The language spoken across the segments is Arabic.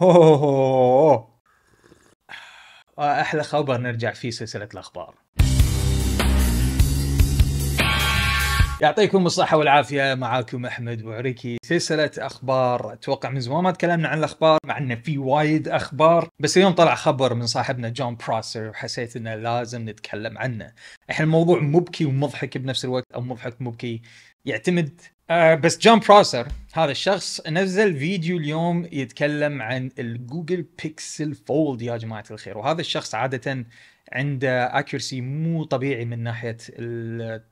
هو احلى خبر نرجع فيه سلسله الاخبار يعطيكم الصحة والعافية معاكم أحمد وعريكي سلسلة أخبار أتوقع من زمان ما تكلمنا عن الأخبار مع انه في وايد أخبار بس اليوم طلع خبر من صاحبنا جون بروسر وحسيت أنه لازم نتكلم عنه إحنا الموضوع مبكي ومضحك بنفس الوقت أو مضحك مبكي يعتمد آه بس جون بروسر هذا الشخص نزل فيديو اليوم يتكلم عن الجوجل بيكسل فولد يا جماعه الخير وهذا الشخص عاده عنده اكيرسي مو طبيعي من ناحيه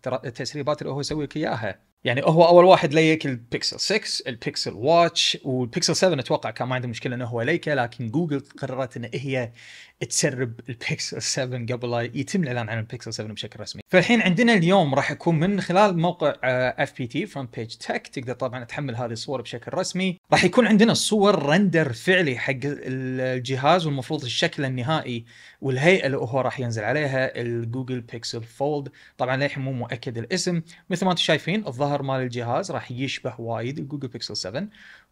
التسريبات اللي هو يسوي لك اياها يعني هو اول واحد ليك البيكسل 6 البيكسل واتش والبيكسل 7 اتوقع كان ما عنده مشكله انه هو ليكه لكن جوجل قررت ان هي تسرب البيكسل 7 قبل لا يتم الاعلان عن البيكسل 7 بشكل رسمي. فالحين عندنا اليوم راح يكون من خلال موقع اف بي تي فرونت بيج تك تقدر طبعا تحمل هذه الصور بشكل رسمي، راح يكون عندنا صور رندر فعلي حق الجهاز والمفروض الشكل النهائي والهيئه اللي هو راح ينزل عليها الجوجل بيكسل فولد، طبعا للحين مو مؤكد الاسم، مثل ما انتم شايفين الظاهر الظاهر مال الجهاز راح يشبه وايد الجوجل بيكسل 7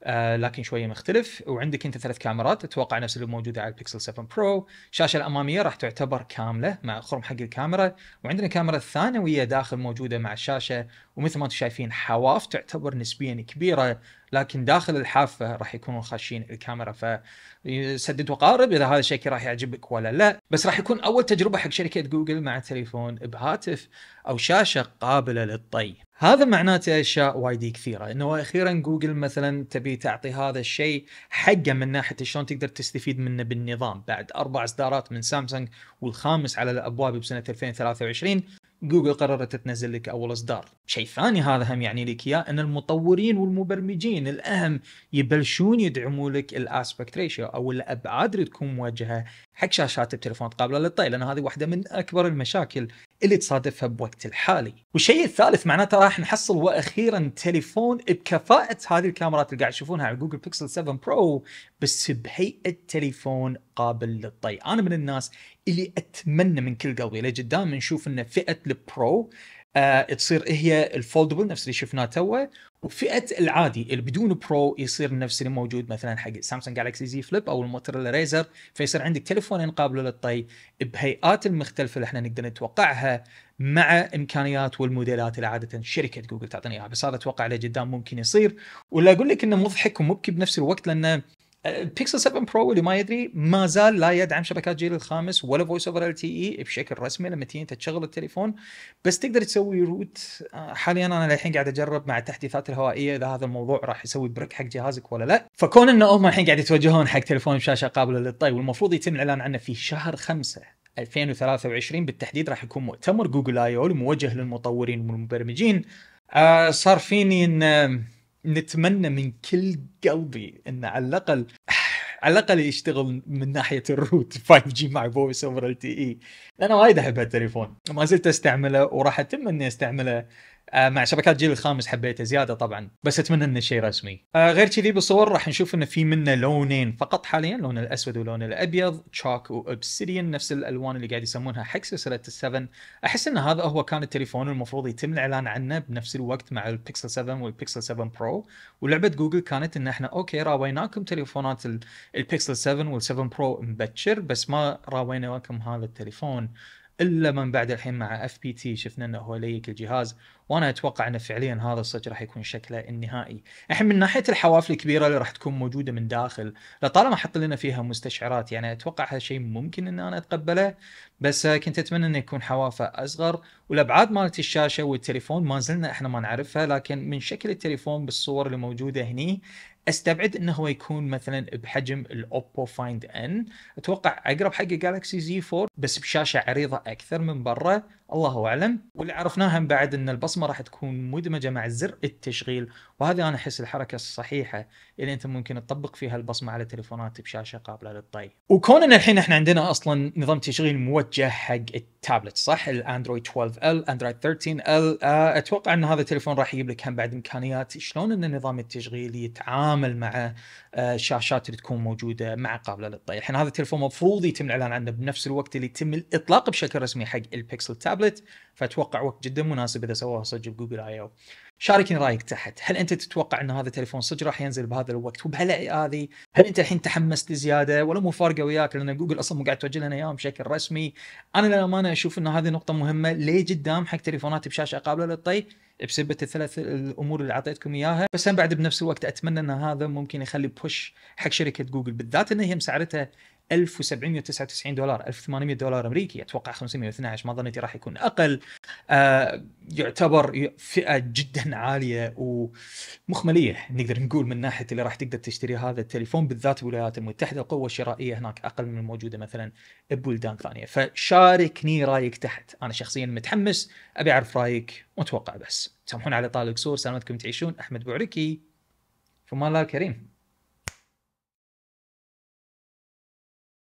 آه لكن شويه مختلف وعندك انت ثلاث كاميرات اتوقع نفس اللي موجوده على البيكسل 7 برو الشاشه الاماميه راح تعتبر كامله مع خرم حق الكاميرا وعندنا كاميرا الثانويه داخل موجوده مع الشاشه ومثل ما انتم شايفين حواف تعتبر نسبيا كبيره لكن داخل الحافه راح يكونون خاشين الكاميرا فسدد وقارب اذا هذا الشيء راح يعجبك ولا لا بس راح يكون اول تجربه حق شركه جوجل مع تليفون بهاتف او شاشه قابله للطي هذا معناته اشياء وايد كثيره انه اخيرا جوجل مثلا تبي تبي تعطي هذا الشيء حقه من ناحيه شلون تقدر تستفيد منه بالنظام بعد اربع اصدارات من سامسونج والخامس على الابواب بسنه 2023 جوجل قررت تنزل لك اول اصدار شيء ثاني هذا هم يعني لك اياه ان المطورين والمبرمجين الاهم يبلشون يدعموا لك الاسبكت ريشيو او الابعاد اللي تكون موجهه حق شاشات التليفون قابله للطي لان هذه واحده من اكبر المشاكل اللي تصادفها بوقت الحالي والشيء الثالث معناته راح نحصل واخيرا تليفون بكفاءه هذه الكاميرات اللي قاعد تشوفونها على جوجل بيكسل 7 برو بس بهيئه تليفون قابل للطي انا من الناس اللي اتمنى من كل قلبي لقدام نشوف ان فئه البرو آه تصير إيه هي الفولدبل نفس اللي شفناه توه وفئه العادي اللي بدون برو يصير نفس اللي موجود مثلا حق سامسونج جالكسي زي فليب او الموتوريلا ريزر فيصير عندك تليفونين قابله للطي بهيئات المختلفه اللي احنا نقدر نتوقعها مع امكانيات والموديلات اللي عاده شركه جوجل تعطينا اياها بس هذا اتوقع لقدام ممكن يصير ولا اقول لك انه مضحك ومبكي بنفس الوقت لانه بيكسل 7 برو اللي ما يدري ما زال لا يدعم شبكات جيل الخامس ولا فويس اوفر ال تي اي بشكل رسمي لما تيجي انت تشغل التليفون بس تقدر تسوي روت آه، حاليا انا الحين قاعد اجرب مع التحديثات الهوائيه اذا هذا الموضوع راح يسوي بريك حق جهازك ولا لا فكون ان هم الحين قاعد يتوجهون حق تليفون بشاشه قابله للطي والمفروض يتم الاعلان عنه في شهر 5 2023 بالتحديد راح يكون مؤتمر جوجل اي او موجه للمطورين والمبرمجين آه، صار فيني ان نتمنى من كل قلبي ان على الاقل على الاقل يشتغل من ناحيه الروت 5 جي مع فويس اوفر ال تي اي لان وايد احب هالتليفون ما زلت استعمله وراح اتم اني استعمله آه، مع شبكات جيل الخامس حبيته زياده طبعا بس اتمنى انه شيء رسمي آه، غير كذي بالصور راح نشوف انه في منه لونين فقط حاليا لون الاسود ولون الابيض تشاك واوبسيديان نفس الالوان اللي قاعد يسمونها حق سلسله ال7 احس ان هذا هو كان التليفون المفروض يتم الاعلان عنه بنفس الوقت مع البيكسل 7 والبيكسل 7 برو ولعبه جوجل كانت ان احنا اوكي راويناكم تليفونات البيكسل 7 وال7 برو مبكر بس ما راويناكم هذا التليفون الا من بعد الحين مع اف بي تي شفنا انه هو ليك الجهاز وانا اتوقع انه فعليا هذا الصج راح يكون شكله النهائي الحين من ناحيه الحواف الكبيره اللي راح تكون موجوده من داخل لطالما حط لنا فيها مستشعرات يعني اتوقع هذا شيء ممكن ان انا اتقبله بس كنت اتمنى انه يكون حوافه اصغر والابعاد مالت الشاشه والتليفون ما زلنا احنا ما نعرفها لكن من شكل التليفون بالصور اللي موجوده هني استبعد انه هو يكون مثلا بحجم الاوبو فايند ان اتوقع اقرب حق جالكسي زي 4 بس بشاشه عريضه اكثر من برا الله اعلم واللي عرفناها من بعد ان البصمه راح تكون مدمجه مع زر التشغيل وهذه انا احس الحركه الصحيحه اللي انت ممكن تطبق فيها البصمه على تليفونات بشاشه قابله للطي وكون ان الحين احنا عندنا اصلا نظام تشغيل موجه حق التابلت صح الاندرويد 12 ال اندرويد 13 ال اتوقع ان هذا التليفون راح يجيب لك هم بعد امكانيات شلون ان نظام التشغيل يتعامل مع آه، الشاشات اللي تكون موجوده مع قابله للطي الحين هذا التليفون مفروض يتم الاعلان عنه بنفس الوقت اللي يتم الاطلاق بشكل رسمي حق البيكسل تاب التابلت فاتوقع وقت جدا مناسب اذا سووها صدق بجوجل اي او شاركني رايك تحت هل انت تتوقع ان هذا التليفون صدق راح ينزل بهذا الوقت وبهالعي هذه هل انت الحين تحمست زياده ولا مو فارقه وياك لان جوجل اصلا مو قاعد توجه لنا اياهم بشكل رسمي انا للامانه اشوف ان هذه نقطه مهمه ليه قدام حق تليفونات بشاشه قابله للطي بسبه الثلاث الامور اللي اعطيتكم اياها بس انا بعد بنفس الوقت اتمنى ان هذا ممكن يخلي بوش حق شركه جوجل بالذات ان هي مسعرتها 1799 دولار 1800 دولار امريكي اتوقع 512 ما ظنيتي راح يكون اقل آه يعتبر فئه جدا عاليه ومخمليه نقدر نقول من ناحيه اللي راح تقدر تشتري هذا التليفون بالذات الولايات المتحده القوه الشرائيه هناك اقل من الموجوده مثلا ببلدان ثانيه فشاركني رايك تحت انا شخصيا متحمس ابي اعرف رايك واتوقع بس سامحونا على طال القصور سلامتكم تعيشون احمد بوعركي في الله الكريم